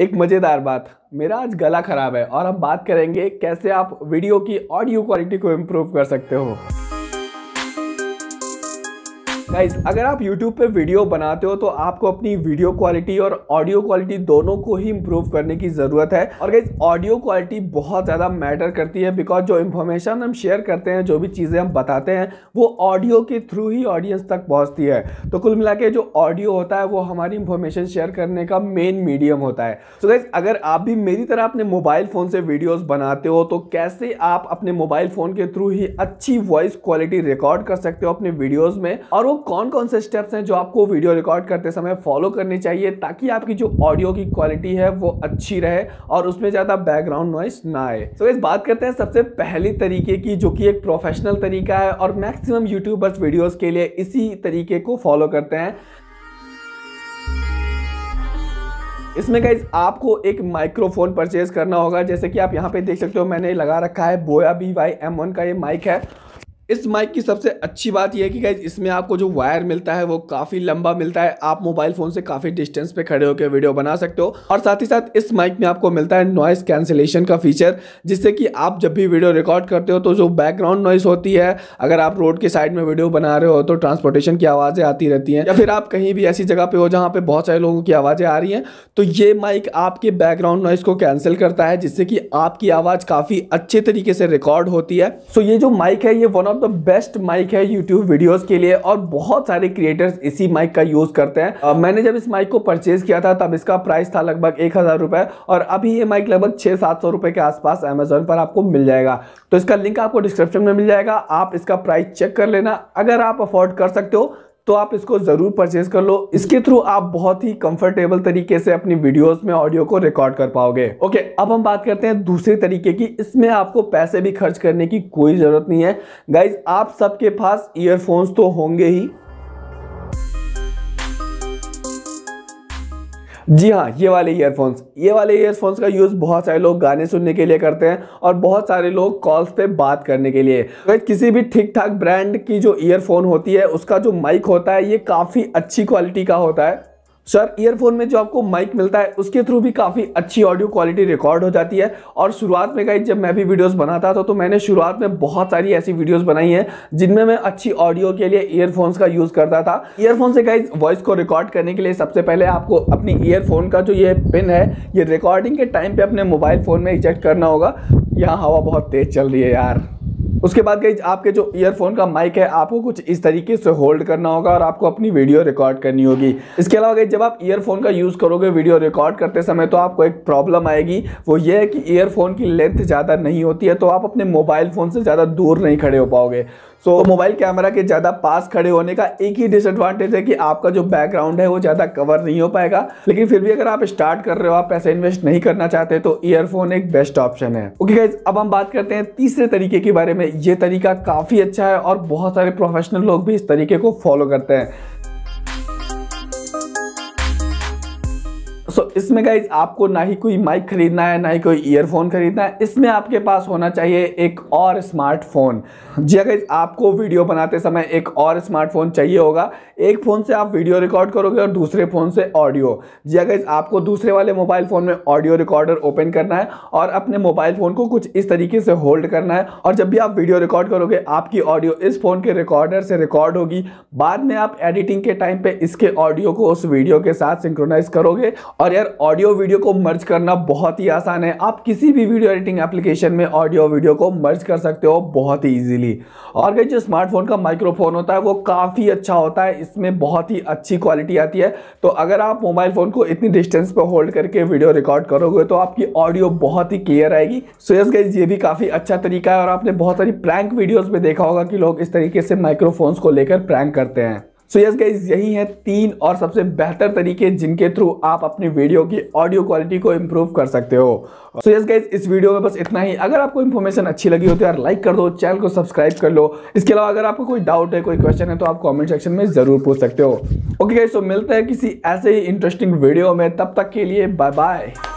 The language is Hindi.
एक मज़ेदार बात मेरा आज गला ख़राब है और हम बात करेंगे कैसे आप वीडियो की ऑडियो क्वालिटी को इम्प्रूव कर सकते हो गाइज अगर आप YouTube पे वीडियो बनाते हो तो आपको अपनी वीडियो क्वालिटी और ऑडियो क्वालिटी दोनों को ही इम्प्रूव करने की ज़रूरत है और गाइज ऑडियो क्वालिटी बहुत ज़्यादा मैटर करती है बिकॉज जो इन्फॉर्मेशन हम शेयर करते हैं जो भी चीज़ें हम बताते हैं वो ऑडियो के थ्रू ही ऑडियंस तक पहुँचती है तो कुल मिला के जो ऑडियो होता है वो हमारी इन्फॉर्मेशन शेयर करने का मेन मीडियम होता है तो so गाइज अगर आप भी मेरी तरह अपने मोबाइल फ़ोन से वीडियोज़ बनाते हो तो कैसे आप अपने मोबाइल फ़ोन के थ्रू ही अच्छी वॉइस क्वालिटी रिकॉर्ड कर सकते हो अपने वीडियोज़ में और वो कौन कौन से स्टेप्स हैं जो आपको वीडियो रिकॉर्ड करते समय फॉलो करने चाहिए ताकि आपकी जो ऑडियो की क्वालिटी है वो अच्छी रहे और उसमें ज़्यादा बैकग्राउंड नॉइस ना आए तो इस बात करते हैं सबसे पहले तरीके की जो कि एक प्रोफेशनल तरीका है और मैक्सिमम यूट्यूबर्स वीडियोज़ के लिए इसी तरीके को फॉलो करते हैं इसमें गाइज आपको एक माइक्रोफोन परचेज करना होगा जैसे कि आप यहाँ पे देख सकते हो मैंने लगा रखा है बोया बी वाई एम वन का ये माइक है इस माइक की सबसे अच्छी बात यह है कि गाइज इसमें आपको जो वायर मिलता है वो काफ़ी लंबा मिलता है आप मोबाइल फ़ोन से काफ़ी डिस्टेंस पे खड़े होकर वीडियो बना सकते हो और साथ ही साथ इस माइक में आपको मिलता है नॉइस कैंसिलेशन का फीचर जिससे कि आप जब भी वीडियो रिकॉर्ड करते हो तो जो बैकग्राउंड नॉइस होती है अगर आप रोड के साइड में वीडियो बना रहे हो तो ट्रांसपोर्टेशन की आवाज़ें आती रहती है या फिर आप कहीं भी ऐसी जगह पे हो जहाँ पर बहुत सारे लोगों की आवाज़ें आ रही हैं तो ये माइक आपके बैकग्राउंड नॉइस को कैंसिल करता है जिससे कि आपकी आवाज़ काफ़ी अच्छे तरीके से रिकॉर्ड होती है सो ये जो माइक है ये one of the best mic है यूट्यूब वीडियोस के लिए और बहुत सारे क्रिएटर्स इसी माइक का यूज़ करते हैं uh, मैंने जब इस माइक को परचेज किया था तब इसका प्राइस था लगभग एक हज़ार रुपए और अभी ये माइक लगभग छह सात सौ रुपए के आसपास अमेजोन पर आपको मिल जाएगा तो इसका लिंक आपको डिस्क्रिप्शन में मिल जाएगा आप इसका प्राइस चेक कर लेना अगर आप अफोर्ड कर सकते हो तो आप इसको ज़रूर परचेज़ कर लो इसके थ्रू आप बहुत ही कंफर्टेबल तरीके से अपनी वीडियोस में ऑडियो को रिकॉर्ड कर पाओगे ओके अब हम बात करते हैं दूसरे तरीके की इसमें आपको पैसे भी खर्च करने की कोई ज़रूरत नहीं है गाइज आप सबके पास ईयरफोन्स तो होंगे ही जी हाँ ये वाले ईयरफोन्स ये वाले ईयरफोन्स का यूज़ बहुत सारे लोग गाने सुनने के लिए करते हैं और बहुत सारे लोग कॉल्स पे बात करने के लिए तो किसी भी ठीक ठाक ब्रांड की जो ईयरफोन होती है उसका जो माइक होता है ये काफ़ी अच्छी क्वालिटी का होता है सर ईयरफोन में जो आपको माइक मिलता है उसके थ्रू भी काफ़ी अच्छी ऑडियो क्वालिटी रिकॉर्ड हो जाती है और शुरुआत में गाइज जब मैं भी वीडियोस बनाता था तो मैंने शुरुआत में बहुत सारी ऐसी वीडियोस बनाई हैं जिनमें मैं अच्छी ऑडियो के लिए ईयरफोन्स का यूज़ करता था ईयरफोन से गाइज वॉइस को रिकॉर्ड करने के लिए सबसे पहले आपको अपनी ईयरफोन का जो ये पिन है ये रिकॉर्डिंग के टाइम पर अपने मोबाइल फ़ोन में इजेक्ट करना होगा यहाँ हवा बहुत तेज़ चल रही है यार उसके बाद गई आपके जो ईयरफोन का माइक है आपको कुछ इस तरीके से होल्ड करना होगा और आपको अपनी वीडियो रिकॉर्ड करनी होगी इसके अलावा गई जब आप ईयरफोन का यूज़ करोगे वीडियो रिकॉर्ड करते समय तो आपको एक प्रॉब्लम आएगी वो ये है कि ईयरफोन की लेंथ ज़्यादा नहीं होती है तो आप अपने मोबाइल फ़ोन से ज़्यादा दूर नहीं खड़े हो पाओगे सो so, तो मोबाइल कैमरा के ज़्यादा पास खड़े होने का एक ही डिसएडवांटेज है कि आपका जो बैकग्राउंड है वो ज़्यादा कवर नहीं हो पाएगा लेकिन फिर भी अगर आप स्टार्ट कर रहे हो आप पैसे इन्वेस्ट नहीं करना चाहते तो ईयरफोन एक बेस्ट ऑप्शन है ओके okay अब हम बात करते हैं तीसरे तरीके के बारे में ये तरीका काफ़ी अच्छा है और बहुत सारे प्रोफेशनल लोग भी इस तरीके को फॉलो करते हैं सो so, इसमें गाइज आपको ना ही कोई माइक खरीदना है ना ही कोई ईयरफोन खरीदना है इसमें आपके पास होना चाहिए एक और स्मार्टफोन जी अगर हाँ आपको वीडियो बनाते समय एक और स्मार्टफोन चाहिए होगा एक फ़ोन से आप वीडियो रिकॉर्ड करोगे और दूसरे फ़ोन से ऑडियो जी अगर हाँ आपको दूसरे वाले मोबाइल फ़ोन में ऑडियो रिकॉर्डर ओपन करना है और अपने मोबाइल फ़ोन को कुछ इस तरीके से होल्ड करना है और जब भी आप वीडियो रिकॉर्ड करोगे आपकी ऑडियो इस फ़ोन के रिकॉर्डर से रिकॉर्ड होगी बाद में आप एडिटिंग के टाइम पर इसके ऑडियो को उस वीडियो के साथ सिंक्रोनाइज करोगे और और यार ऑडियो वीडियो को मर्ज करना बहुत ही आसान है आप किसी भी वीडियो एडिटिंग एप्लीकेशन में ऑडियो वीडियो को मर्ज कर सकते हो बहुत ही ईजिली और गई जो स्मार्टफोन का माइक्रोफोन होता है वो काफ़ी अच्छा होता है इसमें बहुत ही अच्छी क्वालिटी आती है तो अगर आप मोबाइल फ़ोन को इतनी डिस्टेंस पर होल्ड करके वीडियो रिकॉर्ड करोगे तो आपकी ऑडियो बहुत ही क्लियर आएगी सो यस गई ये भी काफ़ी अच्छा तरीका है और आपने बहुत सारी प्रैंक वीडियोज़ में देखा होगा कि लोग इस तरीके से माइक्रोफोन्स को लेकर प्रैंक करते हैं सो यस गाइज यही है तीन और सबसे बेहतर तरीके जिनके थ्रू आप अपनी वीडियो की ऑडियो क्वालिटी को इम्प्रूव कर सकते हो सो यस गाइज इस वीडियो में बस इतना ही अगर आपको इन्फॉर्मेशन अच्छी लगी हो तो यार लाइक कर दो चैनल को सब्सक्राइब कर लो इसके अलावा अगर आपको कोई डाउट है कोई क्वेश्चन है तो आप कॉमेंट सेक्शन में ज़रूर पूछ सकते हो ओके गाइज तो मिलते हैं किसी ऐसे ही इंटरेस्टिंग वीडियो में तब तक के लिए बाय बाय